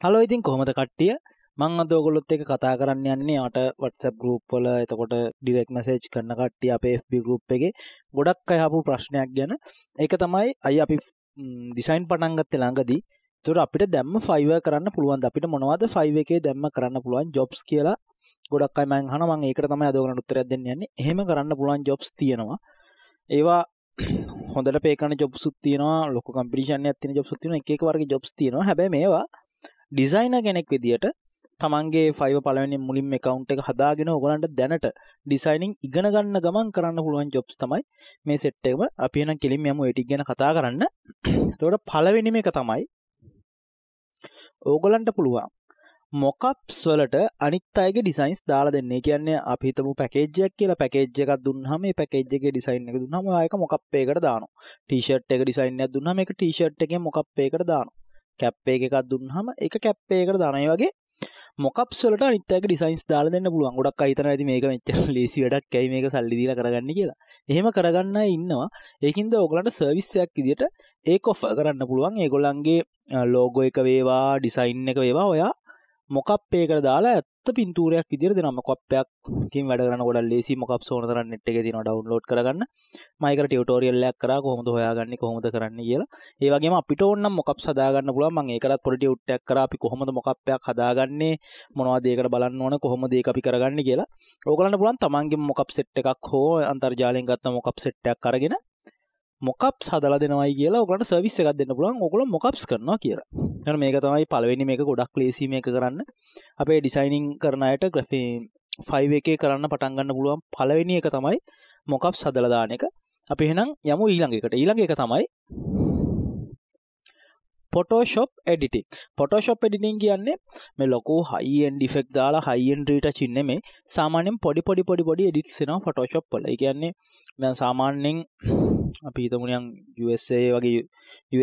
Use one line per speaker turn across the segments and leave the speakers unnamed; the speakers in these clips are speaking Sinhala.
හලෝ ඉතින් කොහොමද කට්ටිය මං අද ඔයගොල්ලොත් එක්ක කතා කරන්න යන්නේ යාට WhatsApp group වල එතකොට direct message කරන කට්ටිය අපේ FB group එකේ ගොඩක් අය ආපු ප්‍රශ්නයක් ගැන ඒක තමයි අයි අපි ඩිසයින් පටන් ගත්තේ ළඟදී ඒතකොට අපිට දැම්ම 5 කරන්න පුළුවන්ද අපිට මොනවද 5 එකේ දැම්ම කරන්න පුළුවන් jobs කියලා ගොඩක් අය මං අහනවා මං ඒකට තමයි අද ඔයගොල්ලන්ට උත්තරයක් දෙන්න යන්නේ එහෙම කරන්න පුළුවන් jobs තියෙනවා ඒවා හොඳට පේකන ජොබ්සුත් තියෙනවා ලොක කම්පිටිෂන් ඇතින ජොබ්සුත් තියෙනවා එක එක වර්ග ජොබ්ස් තියෙනවා හැබැයි මේවා ඩිසයින කෙනෙක් විදිට තමන්ගේ ෆයිව පලවෙනි මුලින් එකකවන්් එක හදාගෙන ඔගලන්ට දැනට ඩිසයිනිං ඉගෙන ගන්න ගමන් කරන්න පුළුවන් ජොබ්ස් තමයි මේ සෙට්ටේම අපි එන කෙලින් යම එටි ගැන කතා කරන්න තොට පලවෙනිම එක තමයි ඕගලන්ට පුළුවන් මොකප්ස් වලට අනිත් අයගේ ඩිසයින්ස් දාලා දෙන්නේ කියන්නේ අපිතම පැකේජයක් කියලා පැකේජ් එකක් දුන්නහම මේ පැකේජ් එකේ ඩිසයින් එක දුන්නම ආයක මොකප් එකකට දානවා ටී ෂර්ට් එක ඩිසයින් එකක් දුන්නම මේක ටී ෂර්ට් එකේ මොකප් එකකට දානවා කැප්පේ එකක් දුන්හම එක කැප්පේකට දානය වගේ මොකක්සලට අනිත්තක ඩිසයින්ස් දාල දෙන්න පුළුවන් ගොඩක් අහිතන ඇති මේක මෙච්ච ලේසි වැඩක් ඇයි මේක සල්ලි දීලා කරගන්න කියලා. එහෙම කරගන්න ඉන්නවා. ඒකින්ද ඔයගලන්ට සර්විස් එකක් විදියට ඒක ඔෆර් කරන්න පුළුවන්. ඒගොල්ලන්ගේ ලෝගෝ එක වේවා, ඩිසයින් එක වේවා ඔයා මොකප්පේකට දාලා ඇත්ත පින්තූරයක් විදිහට දෙනවා මොකප්පයක්කින් වැඩ කරන ගොඩක් ලේසි මොකප් ඕන තරම් net එකේ තියෙනවා download කරගන්න මම ඒකට tutorial එකක් කරා කොහොමද හොයාගන්නේ කොහොමද කරන්නේ කියලා ඒ වගේම අපිට ඕන නම් මොකප්ස් හදාගන්න පුළුවන් මම ඒකටත් පොඩි ටියුට් එකක් කරා අපි කොහොමද මොකප්පයක් හදාගන්නේ මොනවද ඒකට බලන්න ඕන කොහොමද ඒක අපි කරගන්නේ කියලා ඕගලන්ට පුළුවන් තමන්ගේ මොකප් set එකක් හෝ අන්තර්ජාලයෙන් ගත්ත මොකප් set එකක් අරගෙන මොකප් සදල දෙනවයි කියලා ඔගලට සර්විස් එකක් දෙන්න පුළුවන් ඔගොල්ලෝ මොකප්ස් කරනවා කියලා. එහෙනම් මේක තමයි පළවෙනි මේක ගොඩක් ලේසි මේක කරන්න. අපේ ඩිසයිනින් කරන අයට ග්‍රැෆි 5 එකේ කරන්න පටන් ගන්න පුළුවන් පළවෙනි එක තමයි මොකප්ස් හදලා දාන එක. අපි එහෙනම් යමු ඊළඟ එකට. ඊළඟ එක තමයි පොටෝෂොප් එඩිටික් පොටෝෂොප් එඩිටින් කියන්නේ මේ ලොකු හයිෙන් ඩිෆෙක් දාලා හයිෙන් රීට චින්න මේ සාමානෙන් පොඩි පොඩි පොඩි පොඩි එඩික්සෙන ෆොටෝෂොප් පල කියන්නේ දැන් සාමාන්‍යෙන් අපි හිතමුණියන් USA වගේ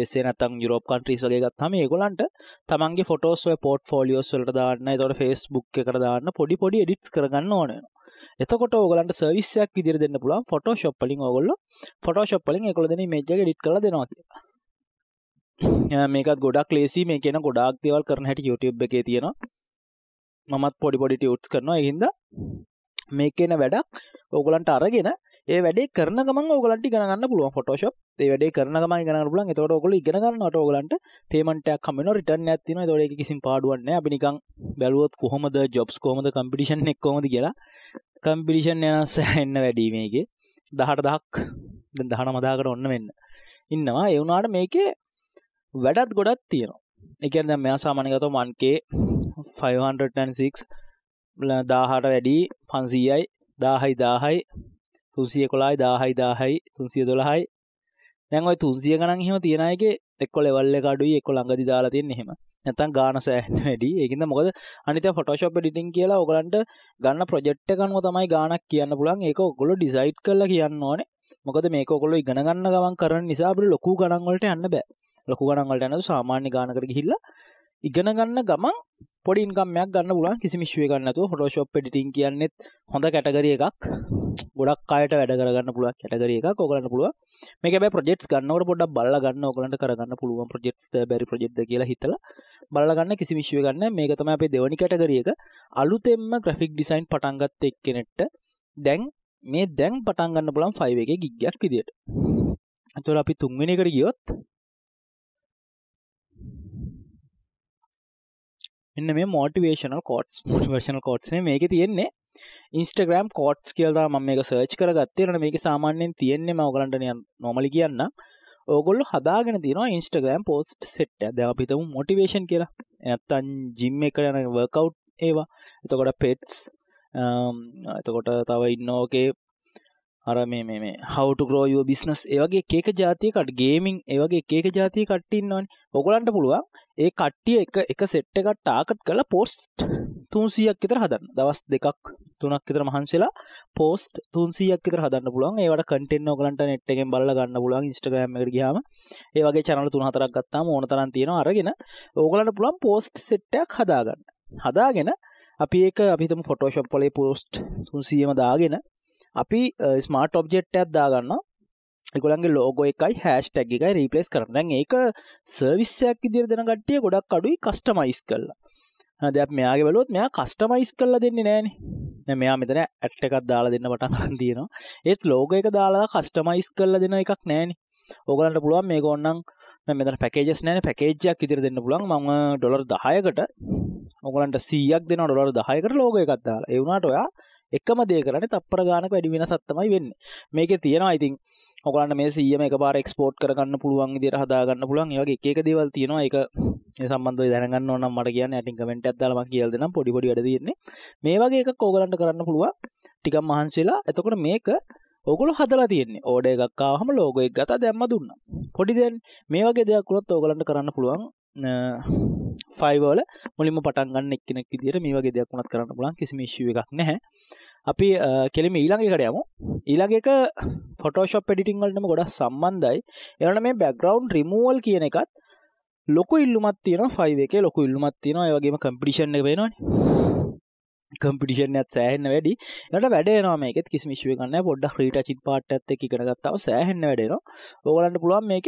USA නැතම් යුරෝප් කන්ට්‍රීස් වගේ ගත්තම ඒගොල්ලන්ට තමන්ගේ ෆොටෝස් ඔය පෝට් ෆෝලියෝස් වලට දාන්න එතකොට ෆේස්බුක් එකට දාන්න පොඩි පොඩි එඩිට්ස් කරගන්න ඕනේ එතකොට ඔගලන්ට සර්විස්යක් විදිර දෙන්න පුළුවන් ෆොටෝෂොප් වලින් ඔයගොල්ලෝ ෆොටෝෂොප් වලින් ඒගොල්ලෝ දෙන ඉමේජ් එක එඩිට් කරලා දෙනවා කියලා මේකත් ගොඩක් ලේසි මේ කියන ගොඩක් දේවල් කරන හැටි YouTube එකේ තියෙනවා මමත් පොඩි පොඩි ටියුට්ස් කරනවා ඒ හින්දා මේ කියන වැඩක් ඕගලන්ට අරගෙන ඒ වැඩේ කරන ගමන් ඕගලන්ට ඉගෙන ගන්න පුළුවන් Photoshop ඒ වැඩේ කරන ගමන් ඉගෙන ගන්න පුළුවන් එතකොට ඕගොල්ලෝ ඉගෙන ගන්නකොට ඕගලන්ට payment එකක් හම් වෙනවා return එකක් තියෙනවා එතකොට ඒක කිසිම පාඩුවක් නැහැ අපි නිකන් බැලුවොත් කොහොමද jobs කොහොමද competition එක කොහොමද කියලා competition වෙනස් වෙන්න වැඩි මේකේ 18000ක් දැන් 19000කට ඔන්න වෙන්න ඉන්නවා ඒ වුණාට මේකේ වැඩත් ගොඩත් තියෙනවා එක දැම් මෙයා සාමානිකත මන්කේ 506 දාහට වැඩි පන්සීයයි දාහයි දාහයි තුන්සිය කොලායි දාහයි දාහයි තුන්සිය දොළහයි දැන්වයි තුන්සිය ගනන් හෙම තියෙනයගේ එක්කො ලෙවල්ල කඩුයි එක්කො ළඟදි දාලා තියෙන හෙම නැතන් ගාන සෑහන් වැඩි ඒකද මොකද අනිත ෆොටෝශප් ඩිටින් කියලා ඔගලන්ට ගන්න ප්‍රජෙට් එකනුව තමයි ගානක් කියන්න පුළන් ඒක ඔගොල ඩිසයිට් කරලා කියන්න ඕනේ මොකද මේක ඔකොල ඉගෙනගන්න ගමන් කරන නිසාබට ලොකු ගණන්වලට යන්න බෑ ලොකු ගණන්වලට යනතු සාමාන්‍ය ගානකට ගිහිල්ලා ඉගෙන ගන්න ගමන් පොඩි ඉන්කම්යක් ගන්න පුළුවන් කිසිම ඉෂුවක් නැතුව ෆොටෝෂොප් එඩිටින් කියන්නේත් හොඳ කැටගරි එකක් ගොඩක් අයට වැඩ කරගන්න පුළුවන් කැටගරි එකක් ඕගලන්ට පුළුවන් මේක හැබැයි ප්‍රොජෙක්ට්ස් ගන්නකොට පොඩ්ඩක් බලලා ගන්න ඕගලන්ට කරගන්න පුළුවන් ප්‍රොජෙක්ට්ස්ද බැරි ප්‍රොජෙක්ට්ද කියලා හිතලා බලලා ගන්න කිසිම ඉෂුවක් ගන්න මේක තමයි අපේ දෙවනි කැටගරි එක අලුතෙන්ම ග්‍රැෆික් ඩිසයින් පටන් ගත්ත එක්කෙනෙක්ට දැන් මේ දැන් පටන් ගන්න පුළුවන් 5 එකේ ගිග්ගයක් විදියට එතකොට අපි තුන්වෙනි එකට ගියොත් එන්න මේ මෝටිවේශනල් කෝට්ස් මෝටිවේශනල් කෝට්ස්නේ මේකේ තියෙන්නේ ඉන්ස්ටග්‍රම් කෝට්ස් කියලා මම මේක සර්ච් කරගත්තේ නේද මේක සාමාන්‍යයෙන් තියෙන්නේ මම ඔයගලන්ට normally කියන්න ඕගොල්ලෝ හදාගෙන තියෙනවා Instagram post set එක. දැන් අපි හිතමු motivation කියලා. නැත්තම් gym එකට යන workout ඒවා. එතකොට pets එතකොට තව ඉන්න ඕකේ අර මේ මේ හවට ග්‍රෝයෝ බිස්නස් ඒවගේ ඒක ජාතියකට ගේමින් ඒවගේ ඒක ජාතිය කට්ටින්නවන ඔගොලන්ට පුළුවන් ඒ කට්ටිය එක එක සෙට්ට එකට ටාකට් කළ පෝස්ට් තුන්සියක් ඉතර හදන්න දවස් දෙකක් තුනක් ඉතර මහන්සලා පෝස්ට් තුන්සියක් ඉතර හදන්න පුළුවන් ඒවට කටෙන්න්න ඔගලන්ට නෙට්ගෙන් බල ගන්න පුළුවන් ඉස්ටගම ගියාම ඒවගේ චනල තුන හතරක් ගත්තාම ඕන තරන් තියෙන අරගෙන ඕගලට පුළුවන් පෝස්ට් සෙට්ටයක් හදාගන්න හදාගෙන අපි ඒක අපිතම ෆොටෝෂප් පොලේ පෝස්ට් තුන්සියම දාගෙන අපි ස්මාර්ට් ඔබ්ජෙට් එකක් දාගන්නවා ඒගොල්ලන්ගේ ලෝගෝ එකයි හෑෂ්ටැග් එකයි රීප්ලේස් කරන්න. දැන් ඒක සර්විස් එකක් විදිහට දෙන කට්ටිය ගොඩක් අඩුයි කස්ටමයිස් කරලා. හරි දැන් මෙයාගේ බලුවොත් මෙයා කස්ටමයිස් කරලා දෙන්නේ නැහනේ. දැන් මෙයා මෙතන ඇට් එකක් දාලා දෙන්න පටන් ගන්න තියෙනවා. ඒත් ලෝගෝ එක දාලා කස්ටමයිස් කරලා දෙන එකක් නැහනේ. ඕගලන්ට පුළුවන් මේක ඕන්නම් මම මෙතන පැකේජස් නැහැ පැකේජ්ජයක් විදිහට දෙන්න පුළුවන්. මම ඩොලර් 10කට ඕගලන්ට 100ක් දෙනවා ඩොලර් 10කට ලෝගෝ එකක් දාලා. ඒ වුණාට ඔයා එකම දේ කරන්නේ තප්පර ගානක වැඩි වෙනසක් තමයි වෙන්නේ මේකේ තියෙනවා ඉතින් ඔයගලන්ට මේ 100ම එකපාර එක්ස්පෝට් කරගන්න පුළුවන් විදියට හදාගන්න පුළුවන් ඒ වගේ එක එක දේවල් තියෙනවා ඒක මේ සම්බන්ධව දැනගන්න ඕන නම් මට කියන්න යටින් කමෙන්ට් එකක් දාලා මම කියලා දෙන්නම් පොඩි පොඩි වැඩ තියෙන්නේ මේ වගේ එකක් ඕගලන්ට කරන්න පුළුවන් ටිකක් මහන්සිලා එතකොට මේක ඔගොල හදලා තියෙන්නේ ඕඩ එකක්කා හම ලෝගොයක් ගත දැම්ම දුන්න පොඩිදැන් මේ වගේ දෙයක් කුළොත් ඕගලන්ට කරන්න පුළුවන් ෆයිවල මුලින්ම පටන් ගන්න එක්කෙනෙක් විදිහට මේ වගේ දෙයක් උනත් කරන්න පුළුවන් කිසිම ඉෂුව එකක් නැහැ අපි කෙලිම ඊළඟකට යමු ඊළඟ එක ෆොටෝෂොප් එඩිටිං වලටම ගොඩක් සම්බන්ධයි එනකොට මේ බෑග්ග්‍රවුන්ඩ් රිමූවල් කියන එකත් ලොකු ඉල්ලුමත් තියෙනවා 5 එකේ ලොකු ඉල්ලුමත් තියෙනවා ඒ වගේම කම්පිටිෂන් එක වෙනවනේ කම්පිටිෂනයක් සෑහෙන්න වැඩි ට වැඩනවා මේක කිසිමිශ්ුව කන්න පොඩ්ඩක් ්‍රීට චිත් පාට ඇත්ත එකනගත්තාව සෑහෙන්න වැඩෙනවා ඕගලන්ට පුළුවන් මේක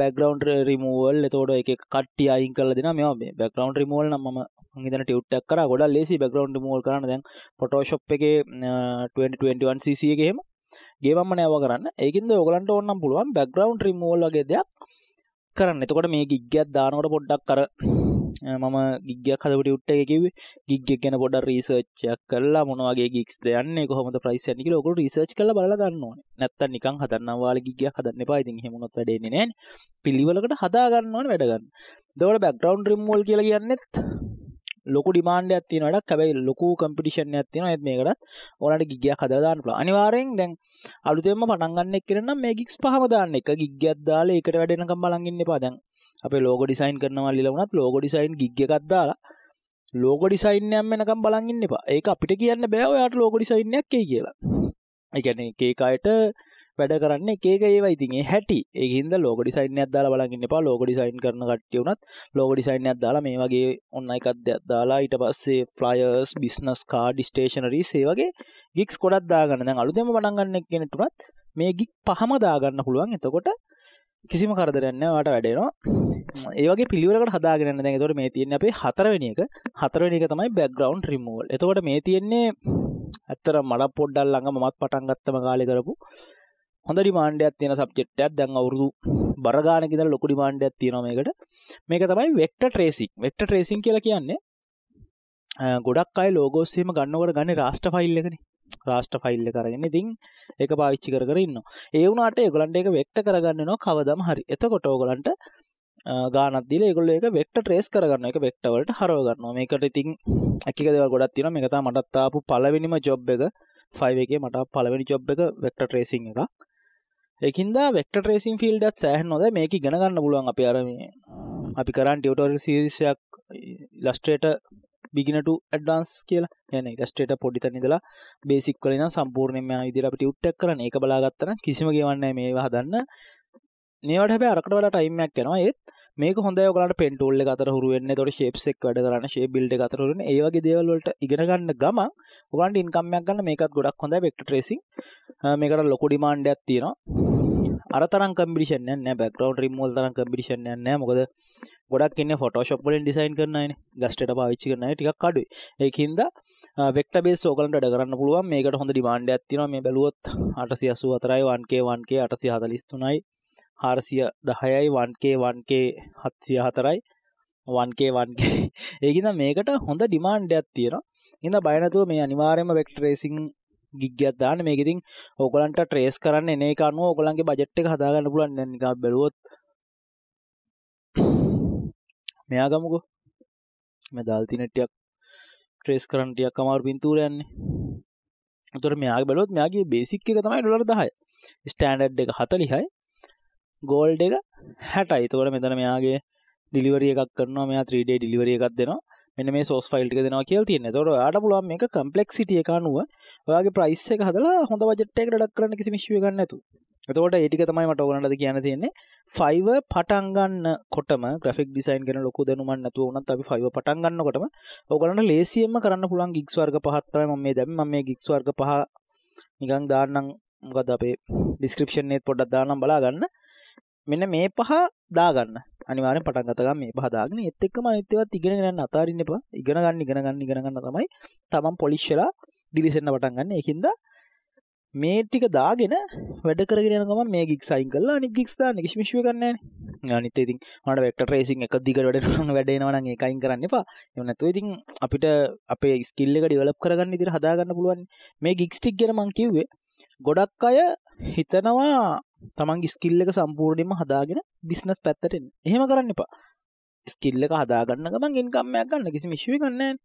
බැග්‍රවන්් රිමූවල් තෝඩ එක කට්ටිය අයින් කල දෙන මේ බැග්‍රවන්් රිමෝල් නම ඉදන ටවට්ටක් කර ගොඩ ලෙසි බැග්‍රවන්් මෝල් කරන දැන් පොටෝශප් එක 2021සගේම ගේමම නෑව කරන්න ඒකින්ද ඔගලන්ට ඔන්නම් පුළුවන් බැග්‍රවන්් රිමෝල් වගේ දෙයක් කරන්න එතකොට මේ ගිග්ගත් දානකට පොඩ්ඩක් කර මම ගිගයක් හදපට උට්ට එකකිව ගිගක් ගැන පොඩ රීසර්ච්චයක් කරලා මොනවගේ ගික්ස් දයන්න කොහොම ප්‍රයිස් ැනික ලොකට රිසර්ච් කල බලගන්න නැත්ත නිකං හදන්නවාල ගිගයක් හදන්න පාති හෙමුණොත් වැඩන්නේ නෑ පිළිවලකට හදාගන්නවන වැඩගන්න දවට බැක්ග්‍රවන්් රිම්මෝල් කියල කියන්නෙත් ලොකු ඩිමාන්ඩයක් තියෙන වැඩක් හැබැයි ලොකු කම්පිටිෂන්යක් තියෙනවා ඒත් මේකටත් ඔයාලට ගිග්ගයක් හදලා දාන්න පුළුවන් අනිවාර්යෙන් දැන් අලුතෙන්ම පටන් ගන්න එක්ක නම් මේ ගිග්ස් පහම දාන්න එක ගිග්ගයක් දාලා ඒකට වැඩෙනකම් බලන් ඉන්න එපා දැන් අපේ ලෝගෝ ඩිසයින් කරනවා ලියලා වුණත් ලෝගෝ ඩිසයින් ගිග් එකක් දාලා ලෝගෝ ඩිසයින් එකක් වෙනකම් බලන් ඉන්න එපා ඒක අපිට කියන්න බෑ ඔයාට ලෝගෝ ඩිසයින් එකක් කියලා ඒ කියන්නේ කේකායට වැඩ කරන්න එක එක ඒවා ඉතින් ඒ හැටි. ඒක හින්දා ලෝගෝ ඩිසයින් එකක් දාලා බලන් ඉන්න එපා. ලෝගෝ ඩිසයින් කරන කට්ටිය උනත් ලෝගෝ ඩිසයින් එකක් දාලා මේ වගේ ඔන්න එකක් දාලා ඊට පස්සේ ෆ්ලයර්ස්, බිස්නස් කාඩ්, ස්ටේෂනරිස් ඒ වගේ ගිග්ස් ගොඩක් දාගන්න. දැන් අලුතෙන්ම පටන් ගන්න කෙනෙක් උනත් මේ ගිග් පහම දාගන්න පුළුවන්. එතකොට කිසිම කරදරයක් නැහැ. ඔයාට වැඩේනවා. ඒ වගේ පිළිවෙලකට හදාගෙන යන්න. දැන් එතකොට මේ තියෙන්නේ අපේ හතරවෙනි එක. හතරවෙනි එක තමයි බෑග්ග්‍රවුන්ඩ් රිමූවල්. එතකොට මේ තියෙන්නේ ඇත්තට මඩ පොඩ්ඩක් ළඟ මමත් පටන් ගත්තම කාලේ කරපු හොඳ ඩිමාන්ඩයක් තියෙන සබ්ජෙක්ටයක් දැන් අවුරුදු බරගානකිද ලොකු ඩිමාන්ඩයක් තියෙනවා මේකට මේක තමයි වෙක්ට ට්‍රේසින් වෙක්ට ට්‍රේසින් කියලා කියන්නේ ගොඩක් අය ලෝගෝස්සීම ගන්නවට ගන්න රාස්ට ෆයිල් එකන රාස්ට ෆයිල්ල කරගෙන ඉතින් ඒක පාවිච්චි කර ඉන්න ඒ වුණට ඒගොලන්ට එක වෙක්ට කරගන්න නො කවදම හරි එතකොට ඕගොලන්ට ගානදදිල ගොල එක වෙක්ට ට්‍රේස් කරගන්න එක වෙක්ටවලට හරවගන්න මේකට ඉතින් ඇකිකදව ගොඩත් තින මේකතා මටත්තාපු පලවෙනිම ජොබ් එක ෆයිව එක මට පලවෙනි ජොබ් එක වෙක්ට ට්‍රේසින් එකක් එකන්ද වෙක්ට ට්‍රේසින් ෆිල්ඩත් සෑහ නොද මේක ගෙනගන්න පුළුවන් අප අරම අපි කරන් ටියවටර් සිරිසයක් ලස්ට්‍රේට බිගිනට ඇඩ්ඩන්ස් කියලා යන ස්ට්‍රේට පොඩිත නිදලා බේසික් කලන සම්පූර්ණයම ඉදිරට උට්ටක් කරන ඒ බලාගත්තන කිසිම ගවන්න මේ හදන්න මේවට හැබ අරකට වලට අයිමයක් යනවා ඒත් මේක හොඳ ඔලට පෙන්ටුල්ල අතර හුරුවෙන්න තොට ශේප්සෙක් වැඩ කරන ශේ බිල්ඩ අතරන ඒවගේ දේවල්ලට ඉගෙනගන්න ගම ඔලන්ට ඉන්කම්යක් ගන්න මේකත් ගොඩක් හොඳ වෙෙක්ට ට්‍රේසින් මේකට ලොකු ඩිමාන්්ඩයක් තියෙනවා අරතරම් කම්පිටිෂන් නෑ බැක්ලව් රිම්මෝල් තරම් කම්පිටිෂන් නෑ මොකද ගොඩක් ඉන්න ෆොටෝශොප් වලින් ඩිසයින් කරනයිනේ ගස්ටට පාවිච්චි කරනයි ටිකක් අඩුයි ඒකින්ද වෙක්ටර් බේස් ඕගලන්ට වැඩ කරන්න පුළුවන් මේකට හොඳ ඩිමාන්ඩයක් තියෙනවා මේ බැලුවොත් 884යි 1K 1K 843යි 410යි 1K 1K 704යි 1K 1K ඒකින්ද මේකට හොඳ ඩිමාන්ඩයක් තියෙනවා ඉතින් බය නැතුව මේ අනිවාර්යයෙන්ම වෙක්ටර් රේසින් ගිග්ගයක් දාන්න මේක ඉතින් ඕගලන්ට ට්‍රේස් කරන්න එන එක අනුව ඕගලන්ගේ බජට් එක හදාගන්න පුළුවන් දැන් නිකන් බැලුවොත් මෙයා ගමුකෝ මේ දාල් තියෙන ටිකක් ට්‍රේස් කරන්න ටිකක් අමාරු පින්තූර යන්නේ උතර මෙයාගේ බැලුවොත් මෙයාගේ බේසික් එක තමයි ඩොලර් 10යි ස්ටෑන්ඩඩ් එක 40යි ගෝල්ඩ් එක 60යි එතකොට මෙතන මෙයාගේ ඩිලිවරි එකක් කරනවා මෙයා 3D ඩිලිවරි එකක් දෙනවා මෙන මේ සෝස් ෆයිල්ටික දෙනවා කියල් තියන්න තොර අට පුළුවන් මේ කම්පලෙක්සිටිය එකනුව ඔයාගේ ප්‍රයිස් එක හදලා හොඳ වජට්ටෙක් ඩක් කරන්න කිසි මිශ්ව ගන්න ඇතු එතකොට ඒටික තමයි මට ඕනට කියන තියෙන්නේ ෆයිව පටන්ගන්න කොටම ග්‍රෆික් ඩිසයින් ගෙන ලොකු දෙනුමන් නැතුව වනත් අපි ෆයිව පටන්ගන්න කොටම ඔගලන්න ලේසියෙන්ම කරන්න පුළන් ගික්ස්වර්ග පහත්තවයි ම මේ දැම මේ ගික්ස්වර්ග පහ නිකං දාන්නම් මොකද අපේ ඩිස්ක්‍රපෂන් ඒත් පොඩ්ඩක් දානම් බලාගන්න මෙන්න මේ පහ දාගන්න අනිවාරෙන් පටන් ගතගම් මේ පහදාගෙන එත් එක්කම අනිත්‍යවත් ඉගෙන ගන්න අතාරින්න එපා ඉගෙන ගන්න ඉගෙන ගන්න ඉගෙන ගන්න තමයි තමන් පොලිෂ් වෙලා දිලිසෙන්න පටන් ගන්න ඒකින්ද මේ ටික දාගෙන වැඩ කරගෙන යන ගමන් මේ ගිග්ස් අයින් කරලා අනිත් ගිග්ස් දාන්න කිසිමිෂුව ගන්න නැහැ අනිත් ඉතින් මට වෙක්ටර් රේසින් එක දිගට වැඩ කරන වැඩ එනවා නම් ඒක අයින් කරන්න එපා එහෙම නැත්නම් ඉතින් අපිට අපේ ස්කිල් එක ඩෙවලොප් කරගන්න විදිහට හදාගන්න පුළුවන් මේ ගිග්ස් ටික ගැන මම කිව්වේ ගොඩක් අය හිතනවා තමන්ගේ ස්කිල්ල එක සම්පූර්ණයෙන්ම හදාගෙන බිස්නස් පැත්තට එන්න. එහෙම කරන්න එපා. ස්කිල්ල එක හදාගන්න ගමන් ඉන්කම්යක් ගන්න කිසිම ඉෂුවක් නැහැ.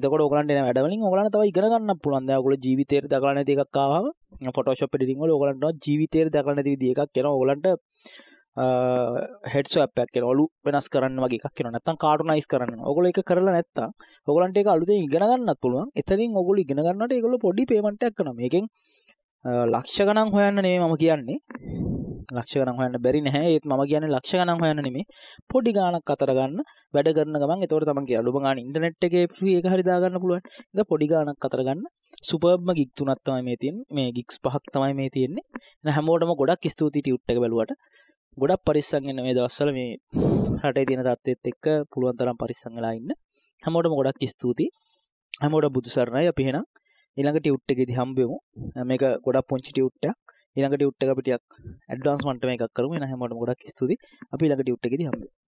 එතකොට ඔයගලන්ට එන වැඩවලින් ඔයගලන්ට තව ඉගෙන ගන්න පුළුවන්. දැන් ඔයගොල්ලෝ ජීවිතේට දකලා නැති එකක් ආවම Photoshop editing වල ඔයගලන්ට ජීවිතේට දකලා නැති විදිහ එකක් එනවා. ඔයගලන්ට හෙඩ්ස්වැප් එකක් කරන ඔලු වෙනස් කරන්න වගේ එකක් කරනවා නැත්නම් කාටුනයිස් කරන්න. ඔයගොල්ලෝ ඒක කරලා නැත්නම් ඔයගලන්ට ඒක අලුතෙන් ඉගෙන ගන්නත් පුළුවන්. එතනින් ඔයගොල්ලෝ ඉගෙන ගන්නකොට ඒගොල්ලෝ පොඩි පේමන්ට් එකක් කරනවා. මේකෙන් ලක්ෂ ගණන් හොයන්න නෙමෙයි මම කියන්නේ ලක්ෂ ගණන් හොයන්න බැරි නැහැ ඒත් මම කියන්නේ ලක්ෂ ගණන් හොයන්න නෙමෙයි පොඩි ගාණක් අතර ගන්න වැඩ කරන ගමන් ඒතකොට තමයි කියලා ලොබ ගාණ ඉන්ටර්නෙට් එකේ ෆ්‍රී එක හරි දාගන්න පුළුවන් ඉතින් පොඩි ගාණක් අතර ගන්න සුපර්බ්ම ගිග් තුනක් තමයි මේ තියෙන්නේ මේ ගිග්ස් පහක් තමයි මේ තියෙන්නේ එහෙනම් හැමෝටම ගොඩක් ස්තුතියි ටියුට් එක බැලුවට ගොඩක් පරිස්සම් වෙන්න මේ දවස්වල මේ රටේ තියෙන තත්ත්වෙත් එක්ක පුළුවන් තරම් පරිස්සම් වෙලා ඉන්න හැමෝටම ගොඩක් ස්තුතියි හැමෝට බුදු සරණයි අපි එහෙනම් ඊළඟ ටියුට් එකේදී හම්බෙමු. මේක ගොඩක් පුංචි ටියුට් එකක්. ඊළඟ ටියුට් එක අපි ටිකක් ඇඩ්වාන්ස් මට්ටමේ එකක් කරමු. එහෙනම් හැමෝටම ගොඩක් ස්තුතියි. අපි ඊළඟ ටියුට් එකේදී හම්බෙමු.